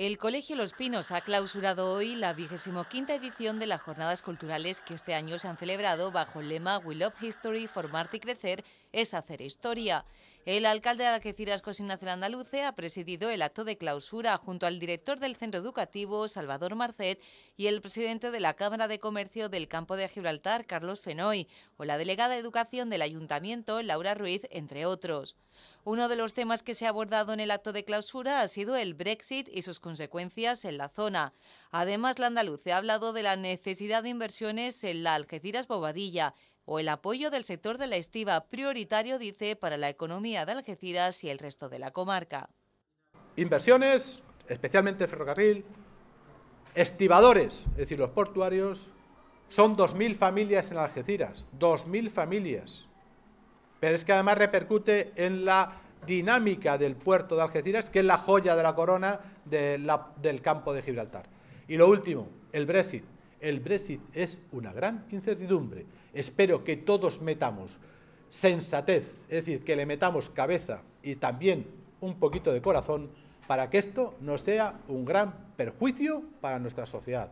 El Colegio Los Pinos ha clausurado hoy la 25 edición de las jornadas culturales que este año se han celebrado bajo el lema We Love History, Formar y crecer es hacer historia. El alcalde de Algeciras, José Andaluce, ha presidido el acto de clausura junto al director del centro educativo, Salvador Marcet, y el presidente de la Cámara de Comercio del Campo de Gibraltar, Carlos Fenoy, o la delegada de Educación del Ayuntamiento, Laura Ruiz, entre otros. Uno de los temas que se ha abordado en el acto de clausura ha sido el Brexit y sus consecuencias en la zona. Además, la Andaluce ha hablado de la necesidad de inversiones en la Algeciras-Bobadilla, o el apoyo del sector de la estiva prioritario, dice, para la economía de Algeciras y el resto de la comarca. Inversiones, especialmente ferrocarril, estivadores, es decir, los portuarios, son 2.000 familias en Algeciras, 2.000 familias. Pero es que además repercute en la dinámica del puerto de Algeciras, que es la joya de la corona del campo de Gibraltar. Y lo último, el Brexit. El Brexit es una gran incertidumbre. Espero que todos metamos sensatez, es decir, que le metamos cabeza y también un poquito de corazón para que esto no sea un gran perjuicio para nuestra sociedad.